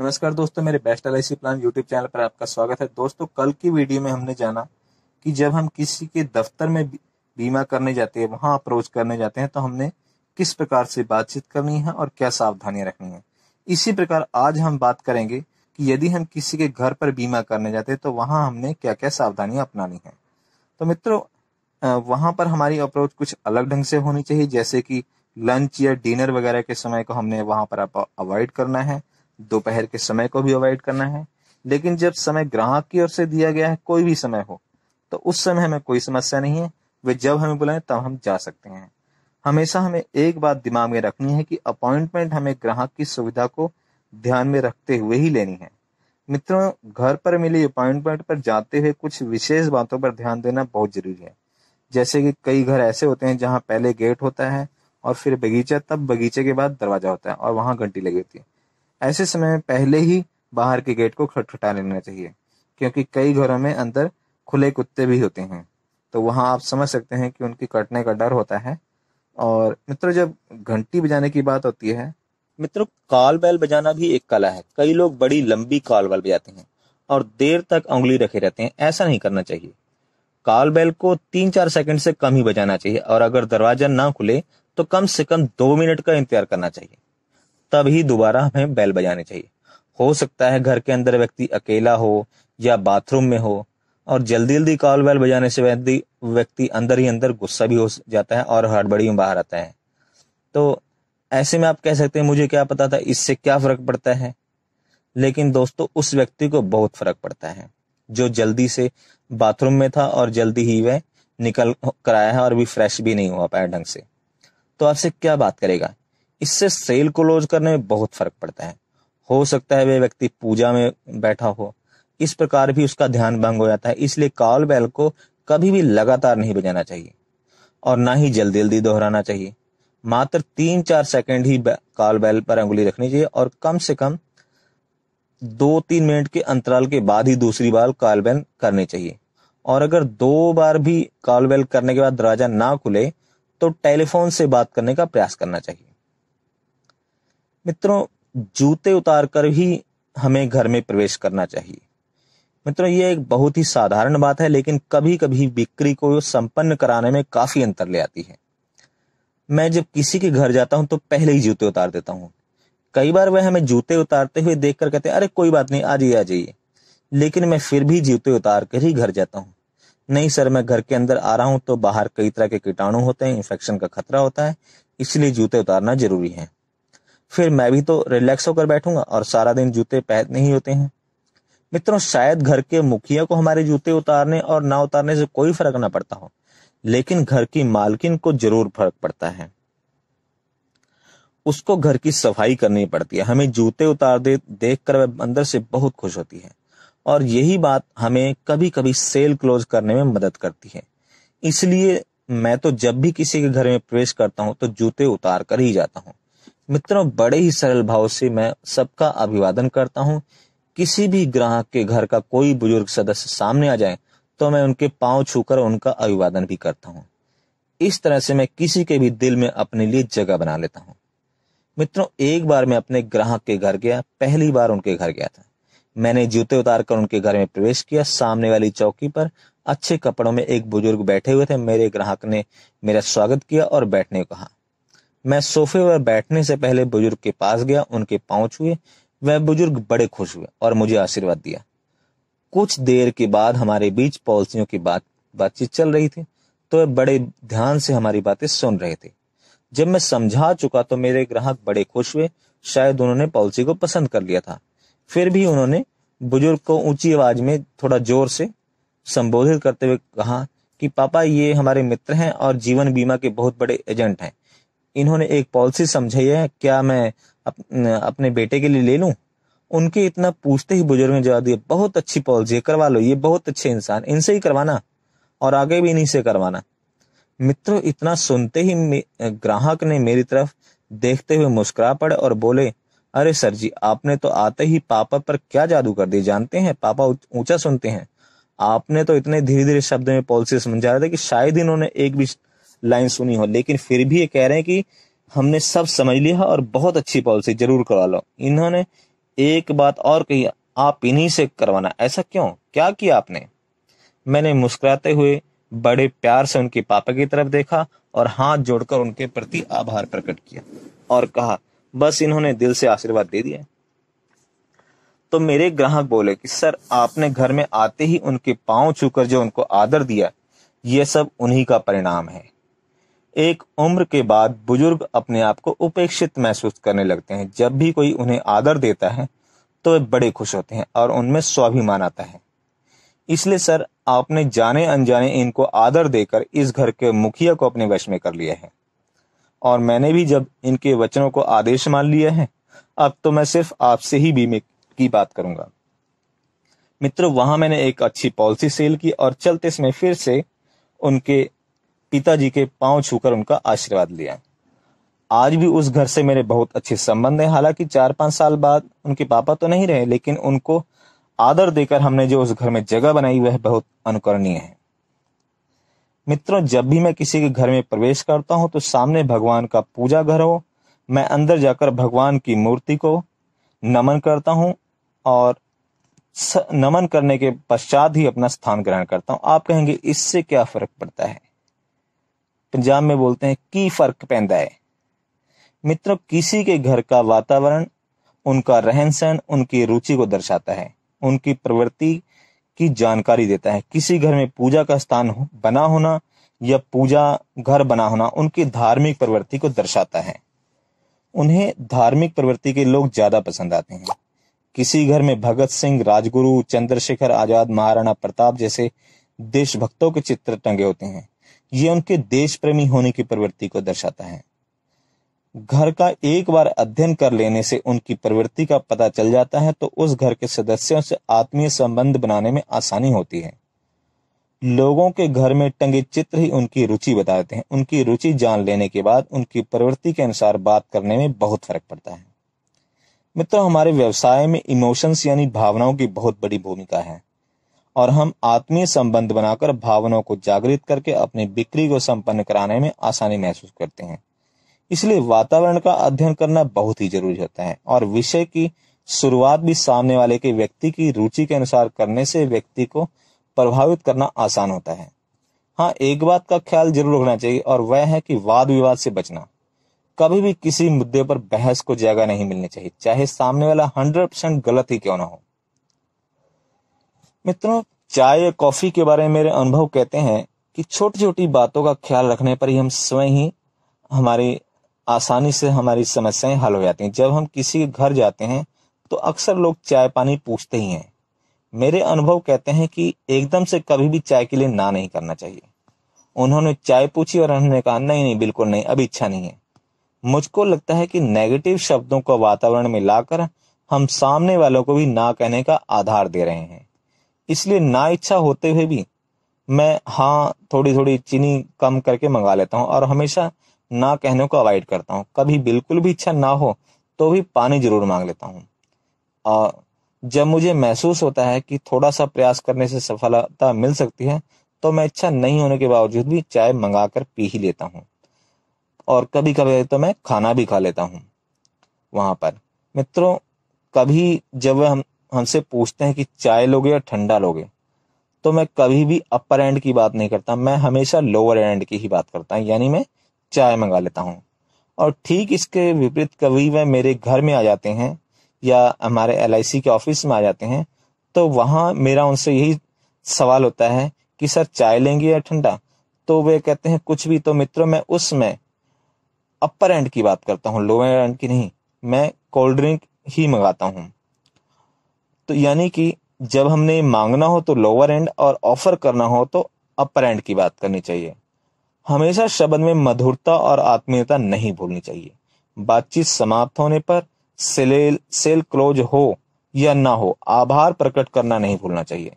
नमस्कार दोस्तों मेरे best L plan YouTube channel पर आपका स्वागत है दोस्तों कल की वीडियो में हमने जाना कि जब हम किसी के दफ्तर में बीमा करने जाते हैं वहां अप्रोच करने जाते हैं तो हमने किस प्रकार से बातचीत करनी है और क्या सावधानियां रखनी है इसी प्रकार आज हम बात करेंगे कि यदि हम किसी के घर पर बीमा करने जाते हैं तो वहां हमने क्या क्या सावधानियां अपनानी है तो मित्रों वहां पर हमारी अप्रोच कुछ अलग ढंग से होनी चाहिए जैसे कि लंच या डिनर वगैरह के समय को हमने वहां पर अवॉइड करना है दोपहर के समय को भी अवॉइड करना है लेकिन जब समय ग्राहक की ओर से दिया गया है कोई भी समय हो तो उस समय हमें कोई समस्या नहीं है वे जब हमें बुलाएं तब हम जा सकते हैं हमेशा हमें एक बात दिमाग में रखनी है कि अपॉइंटमेंट हमें ग्राहक की सुविधा को ध्यान में रखते हुए ही लेनी है मित्रों घर पर मिली अपॉइंटमेंट पर जाते हुए कुछ विशेष बातों पर ध्यान देना बहुत जरूरी है जैसे कि कई घर ऐसे होते हैं जहाँ पहले गेट होता है और फिर बगीचा तब बगीचे के बाद दरवाजा होता है और वहां घंटी लगी होती है ऐसे समय में पहले ही बाहर के गेट को खटखटा लेना चाहिए क्योंकि कई घरों में अंदर खुले कुत्ते भी होते हैं तो वहाँ आप समझ सकते हैं कि उनके कटने का डर होता है और मित्रों जब घंटी बजाने की बात होती है मित्रों काल बैल बजाना भी एक कला है कई लोग बड़ी लंबी काल बैल बजाते हैं और देर तक उंगली रखे रहते हैं ऐसा नहीं करना चाहिए काल बैल को तीन चार सेकंड से कम ही बजाना चाहिए और अगर दरवाजा ना खुले तो कम से कम दो मिनट का इंतजार करना चाहिए तभी दोबारा हमें बैल बजाने चाहिए हो सकता है घर के अंदर व्यक्ति अकेला हो या बाथरूम में हो और जल्दी जल्दी कॉल बैल बजाने से व्यक्ति व्यक्ति अंदर ही अंदर गुस्सा भी हो जाता है और हड़बड़ी में बाहर आता है तो ऐसे में आप कह सकते हैं मुझे क्या पता था इससे क्या फर्क पड़ता है लेकिन दोस्तों उस व्यक्ति को बहुत फर्क पड़ता है जो जल्दी से बाथरूम में था और जल्दी ही वह निकल कराया है और भी फ्रेश भी नहीं हुआ पाया ढंग से तो आपसे क्या बात करेगा इससे सेल क्लोज करने में बहुत फर्क पड़ता है हो सकता है वह व्यक्ति पूजा में बैठा हो इस प्रकार भी उसका ध्यान भंग हो जाता है इसलिए कॉल बैल को कभी भी लगातार नहीं बजाना चाहिए और ना ही जल्दी जल्दी दोहराना चाहिए मात्र तीन चार सेकंड ही कॉल बैल पर अंगुली रखनी चाहिए और कम से कम दो तीन मिनट के अंतराल के बाद ही दूसरी बार कॉल बैल करनी चाहिए और अगर दो बार भी कॉल बैल करने के बाद दरवाजा ना खुले तो टेलीफोन से बात करने का प्रयास करना चाहिए मित्रों जूते उतार कर ही हमें घर में प्रवेश करना चाहिए मित्रों ये एक बहुत ही साधारण बात है लेकिन कभी कभी बिक्री को संपन्न कराने में काफी अंतर ले आती है मैं जब किसी के घर जाता हूं तो पहले ही जूते उतार देता हूं कई बार वह हमें जूते उतारते हुए देखकर कहते हैं अरे कोई बात नहीं आ जाइए आ जाइए लेकिन मैं फिर भी जूते उतार कर ही घर जाता हूँ नहीं सर मैं घर के अंदर आ रहा हूं तो बाहर कई तरह के कीटाणु होते हैं इन्फेक्शन का खतरा होता है इसलिए जूते उतारना जरूरी है फिर मैं भी तो रिलैक्स होकर बैठूंगा और सारा दिन जूते पहनने ही होते हैं मित्रों शायद घर के मुखिया को हमारे जूते उतारने और ना उतारने से कोई फर्क ना पड़ता हो लेकिन घर की मालकिन को जरूर फर्क पड़ता है उसको घर की सफाई करनी पड़ती है हमें जूते उतार दे देख कर वह अंदर से बहुत खुश होती है और यही बात हमें कभी कभी सेल क्लोज करने में मदद करती है इसलिए मैं तो जब भी किसी के घर में प्रवेश करता हूं तो जूते उतार कर ही जाता हूँ मित्रों बड़े ही सरल भाव से मैं सबका अभिवादन करता हूँ किसी भी ग्राहक के घर का कोई बुजुर्ग सदस्य सामने आ जाए तो मैं उनके पांव छूकर उनका अभिवादन भी करता हूँ इस तरह से मैं किसी के भी दिल में अपने लिए जगह बना लेता हूँ मित्रों एक बार मैं अपने ग्राहक के घर गया पहली बार उनके घर गया था मैंने जूते उतार कर उनके घर में प्रवेश किया सामने वाली चौकी पर अच्छे कपड़ों में एक बुजुर्ग बैठे हुए थे मेरे ग्राहक ने मेरा स्वागत किया और बैठने को कहा मैं सोफे पर बैठने से पहले बुजुर्ग के पास गया उनके पाँव छुए वह बुजुर्ग बड़े खुश हुए और मुझे आशीर्वाद दिया कुछ देर के बाद हमारे बीच पॉलिसियों की बात बातचीत चल रही थी तो वे बड़े ध्यान से हमारी बातें सुन रहे थे जब मैं समझा चुका तो मेरे ग्राहक बड़े खुश हुए शायद उन्होंने पॉलिसी को पसंद कर लिया था फिर भी उन्होंने बुजुर्ग को ऊंची आवाज में थोड़ा जोर से संबोधित करते हुए कहा कि पापा ये हमारे मित्र हैं और जीवन बीमा के बहुत बड़े एजेंट हैं इन्होंने एक पॉलिसी समझाई है क्या मैं अप, अपने बेटे के लिए ले लूं उनके इतना पूछते ही बुजुर्ग ने जवाब दिया बहुत अच्छी पॉलिसी है करवा लो ये बहुत अच्छे इंसान इनसे ही करवाना और आगे भी इन्हीं से करवाना मित्रों इतना सुनते ही ग्राहक ने मेरी तरफ देखते हुए मुस्कुरा पड़े और बोले अरे सर जी आपने तो आते ही पापा पर क्या जादू कर दिया जानते हैं पापा ऊंचा सुनते हैं आपने तो इतने धीरे धीरे शब्द में पॉलिसी समझा रहे थे कि शायद इन्होंने एक भी लाइन सुनी हो लेकिन फिर भी ये कह रहे हैं कि हमने सब समझ लिया और बहुत अच्छी पॉलिसी जरूर करवा लो इन्होंने एक बात और कही आप इन्हीं से करवाना ऐसा क्यों क्या किया आपने मैंने मुस्कुराते हुए बड़े प्यार से उनके पापा की तरफ देखा और हाथ जोड़कर उनके प्रति आभार प्रकट किया और कहा बस इन्होंने दिल से आशीर्वाद दे दिया तो मेरे ग्राहक बोले कि सर आपने घर में आते ही उनके पांव छूकर जो उनको आदर दिया यह सब उन्हीं का परिणाम है एक उम्र के बाद बुजुर्ग अपने आप को उपेक्षित महसूस करने लगते हैं जब भी कोई उन्हें आदर देता है तो वे बड़े खुश होते हैं और उनमें स्वाभिमान आता है इसलिए सर आपने जाने अनजाने इनको आदर देकर इस घर के मुखिया को अपने वश में कर लिया है और मैंने भी जब इनके वचनों को आदेश मान लिया है अब तो मैं सिर्फ आपसे ही बीमे की बात करूंगा मित्र वहां मैंने एक अच्छी पॉलिसी सेल की और चलते समय फिर से उनके पिताजी के पांव छूकर उनका आशीर्वाद लिया आज भी उस घर से मेरे बहुत अच्छे संबंध है हालांकि चार पांच साल बाद उनके पापा तो नहीं रहे लेकिन उनको आदर देकर हमने जो उस घर में जगह बनाई वह बहुत अनुकरणीय है मित्रों जब भी मैं किसी के घर में प्रवेश करता हूं तो सामने भगवान का पूजा घर हो मैं अंदर जाकर भगवान की मूर्ति को नमन करता हूं और नमन करने के पश्चात ही अपना स्थान ग्रहण करता हूं आप कहेंगे इससे क्या फर्क पड़ता है पंजाब में बोलते हैं की फर्क पैदा है मित्रों किसी के घर का वातावरण उनका रहन सहन उनकी रुचि को दर्शाता है उनकी प्रवृत्ति की जानकारी देता है किसी घर में पूजा का स्थान बना होना या पूजा घर बना होना उनकी धार्मिक प्रवृत्ति को दर्शाता है उन्हें धार्मिक प्रवृत्ति के लोग ज्यादा पसंद आते हैं किसी घर में भगत सिंह राजगुरु चंद्रशेखर आजाद महाराणा प्रताप जैसे देशभक्तों के चित्र टंगे होते हैं ये उनके देश प्रेमी होने की प्रवृत्ति को दर्शाता है घर का एक बार अध्ययन कर लेने से उनकी प्रवृत्ति का पता चल जाता है तो उस घर के सदस्यों से आत्मीय संबंध बनाने में आसानी होती है लोगों के घर में टंगे चित्र ही उनकी रुचि बताते हैं उनकी रुचि जान लेने के बाद उनकी प्रवृत्ति के अनुसार बात करने में बहुत फर्क पड़ता है मित्रों हमारे व्यवसाय में इमोशंस यानी भावनाओं की बहुत बड़ी भूमिका है और हम आत्मीय संबंध बनाकर भावनाओं को जागृत करके अपनी बिक्री को संपन्न कराने में आसानी महसूस करते हैं इसलिए वातावरण का अध्ययन करना बहुत ही जरूरी होता है और विषय की शुरुआत भी सामने वाले के व्यक्ति की रुचि के अनुसार करने से व्यक्ति को प्रभावित करना आसान होता है हाँ एक बात का ख्याल जरूर रखना चाहिए और वह है कि वाद विवाद से बचना कभी भी किसी मुद्दे पर बहस को जगह नहीं मिलनी चाहिए चाहे सामने वाला हंड्रेड परसेंट गलत ही क्यों ना हो मित्रों चाय या कॉफी के बारे में मेरे अनुभव कहते हैं कि छोटी छोटी बातों का ख्याल रखने पर ही हम स्वयं ही हमारी आसानी से हमारी समस्याएं हल हो जाती हैं जब हम किसी के घर जाते हैं तो अक्सर लोग चाय पानी पूछते ही हैं मेरे अनुभव कहते हैं कि एकदम से कभी भी चाय के लिए ना नहीं करना चाहिए उन्होंने चाय पूछी और उन्होंने कहा नहीं नहीं बिल्कुल नहीं अभी इच्छा नहीं है मुझको लगता है कि नेगेटिव शब्दों को वातावरण में लाकर हम सामने वालों को भी ना कहने का आधार दे रहे हैं इसलिए ना इच्छा होते हुए भी मैं हाँ थोड़ी थोड़ी चीनी कम करके मंगा लेता हूँ और हमेशा ना कहने को अवॉइड करता हूँ कभी बिल्कुल भी इच्छा ना हो तो भी पानी जरूर मांग लेता हूँ और जब मुझे महसूस होता है कि थोड़ा सा प्रयास करने से सफलता मिल सकती है तो मैं इच्छा नहीं होने के बावजूद भी चाय मंगा कर पी ही लेता हूँ और कभी कभी तो मैं खाना भी खा लेता हूँ वहां पर मित्रों कभी जब हम हमसे पूछते हैं कि चाय लोगे या ठंडा लोगे तो मैं कभी भी अपर एंड की बात नहीं करता मैं हमेशा लोअर एंड की ही बात करता हूँ यानी मैं चाय मंगा लेता हूँ और ठीक इसके विपरीत कभी वह मेरे घर में आ जाते हैं या हमारे एल के ऑफिस में आ जाते हैं तो वहाँ मेरा उनसे यही सवाल होता है कि सर चाय लेंगे या ठंडा तो वे कहते हैं कुछ भी तो मित्रों मैं उसमें अपर एंड की बात करता हूँ लोअर एंड की नहीं मैं कोल्ड ड्रिंक ही मंगाता हूँ तो यानी कि जब हमने मांगना हो तो लोअर एंड और ऑफर करना हो तो अपर एंड की बात करनी चाहिए हमेशा शब्द में मधुरता और आत्मीयता नहीं भूलनी चाहिए बातचीत समाप्त होने पर सेल सेल क्लोज हो या ना हो आभार प्रकट करना नहीं भूलना चाहिए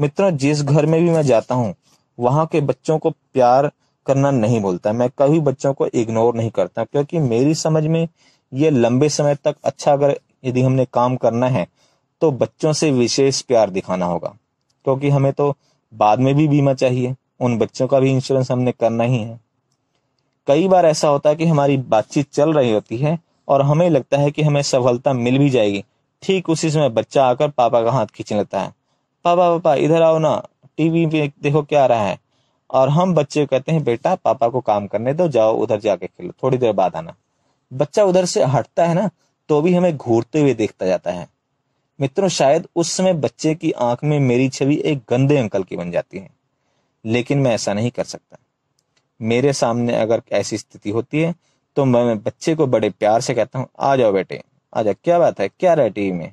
मित्रों जिस घर में भी मैं जाता हूँ वहां के बच्चों को प्यार करना नहीं भूलता मैं कभी बच्चों को इग्नोर नहीं करता क्योंकि मेरी समझ में ये लंबे समय तक अच्छा अगर यदि हमने काम करना है तो बच्चों से विशेष प्यार दिखाना होगा क्योंकि हमें तो बाद में भी बीमा चाहिए उन बच्चों का भी इंश्योरेंस हमने करना ही है कई बार ऐसा होता है कि हमारी बातचीत चल रही होती है और हमें लगता है कि हमें सफलता मिल भी जाएगी ठीक उसी समय बच्चा आकर पापा का हाथ खींचने लगता है पापा पापा इधर आओ ना टीवी पे देखो क्या आ रहा है और हम बच्चे कहते हैं बेटा पापा को काम करने दो जाओ उधर जाके खेलो थोड़ी देर बाद आना बच्चा उधर से हटता है ना तो भी हमें घूरते हुए देखता जाता है मित्रों शायद उस समय बच्चे की आंख में मेरी छवि एक गंदे अंकल की बन जाती है लेकिन मैं ऐसा नहीं कर सकता मेरे सामने अगर ऐसी स्थिति होती है तो मैं बच्चे को बड़े प्यार से कहता हूँ आ जाओ बेटे आ जाओ क्या बात है क्या रहा टीवी में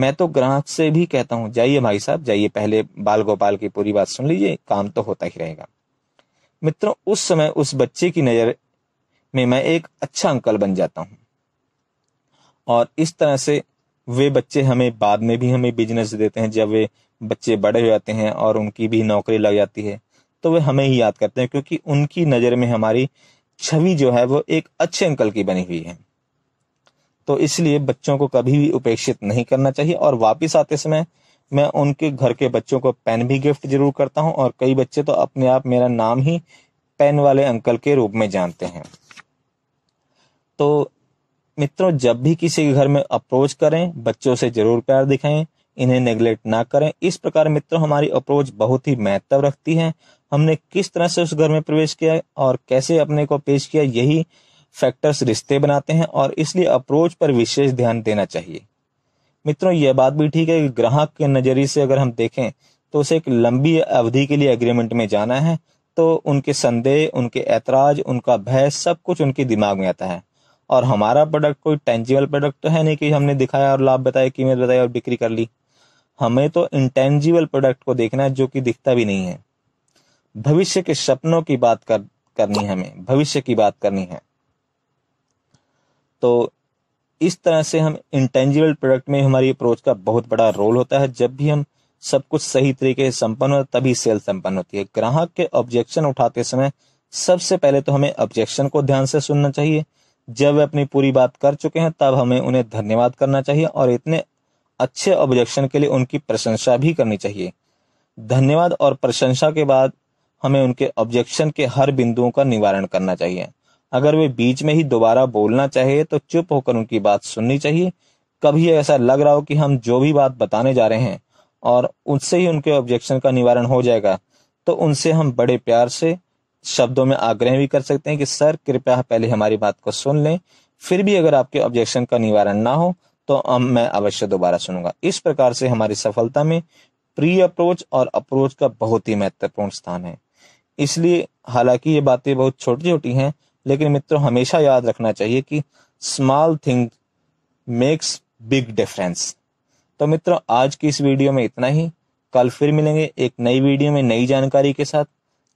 मैं तो ग्राहक से भी कहता हूँ जाइए भाई साहब जाइए पहले बाल गोपाल की पूरी बात सुन लीजिए काम तो होता ही रहेगा मित्रों उस समय उस बच्चे की नज़र में मैं एक अच्छा अंकल बन जाता हूँ और इस तरह से वे बच्चे हमें बाद में भी हमें बिजनेस देते हैं जब वे बच्चे बड़े हो जाते हैं और उनकी भी नौकरी लग जाती है तो वे हमें ही याद करते हैं क्योंकि उनकी नज़र में हमारी छवि जो है वो एक अच्छे अंकल की बनी हुई है तो इसलिए बच्चों को कभी भी उपेक्षित नहीं करना चाहिए और वापिस आते समय मैं उनके घर के बच्चों को पेन भी गिफ्ट जरूर करता हूं और कई बच्चे तो अपने आप मेरा नाम ही पेन वाले अंकल के रूप में जानते हैं तो मित्रों जब भी किसी के घर में अप्रोच करें बच्चों से जरूर प्यार दिखाएं इन्हें नेग्लेक्ट ना करें इस प्रकार मित्रों हमारी अप्रोच बहुत ही महत्व रखती है हमने किस तरह से उस घर में प्रवेश किया और कैसे अपने को पेश किया यही फैक्टर्स रिश्ते बनाते हैं और इसलिए अप्रोच पर विशेष ध्यान देना चाहिए मित्रों यह बात भी ठीक है कि ग्राहक के नजरिए से अगर हम देखें तो उसे एक लंबी अवधि के लिए एग्रीमेंट में जाना है तो उनके संदेह उनके ऐतराज उनका भय सब कुछ उनके दिमाग में आता है और हमारा प्रोडक्ट कोई टेंजिबल प्रोडक्ट तो है नहीं कि हमने दिखाया और लाभ बताया कीमत बताई और बिक्री कर ली हमें तो इंटेंजिबल प्रोडक्ट को देखना है जो कि दिखता भी नहीं है भविष्य के सपनों की बात कर करनी है हमें भविष्य की बात करनी है तो इस तरह से हम इंटेंजिबल प्रोडक्ट में हमारी अप्रोच का बहुत बड़ा रोल होता है जब भी हम सब कुछ सही तरीके से संपन्न हो तभी सेल संपन्न होती है ग्राहक के ऑब्जेक्शन उठाते समय सबसे पहले तो हमें ऑब्जेक्शन को ध्यान से सुनना चाहिए जब वे अपनी पूरी बात कर चुके हैं तब हमें उन्हें धन्यवाद करना चाहिए और इतने अच्छे ऑब्जेक्शन के लिए उनकी प्रशंसा भी करनी चाहिए धन्यवाद और प्रशंसा के बाद हमें उनके ऑब्जेक्शन के हर बिंदुओं का निवारण करना चाहिए अगर वे बीच में ही दोबारा बोलना चाहिए तो चुप होकर उनकी बात सुननी चाहिए कभी ऐसा लग रहा हो कि हम जो भी बात बताने जा रहे हैं और उनसे ही उनके ऑब्जेक्शन का निवारण हो जाएगा तो उनसे हम बड़े प्यार से शब्दों में आग्रह भी कर सकते हैं कि सर कृपया पहले हमारी बात को सुन लें फिर भी अगर आपके ऑब्जेक्शन का निवारण ना हो तो मैं अवश्य दोबारा सुनूंगा इस प्रकार से हमारी सफलता में प्री अप्रोच और अप्रोच का बहुत ही महत्वपूर्ण स्थान है इसलिए हालांकि ये बातें बहुत छोटी छोटी हैं लेकिन मित्रों हमेशा याद रखना चाहिए कि small thing makes big difference तो मित्रों आज की इस वीडियो में इतना ही कल फिर मिलेंगे एक नई वीडियो में नई जानकारी के साथ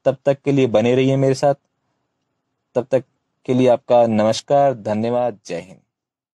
तब तक के लिए बने रहिए मेरे साथ तब तक के लिए आपका नमस्कार धन्यवाद जय हिंद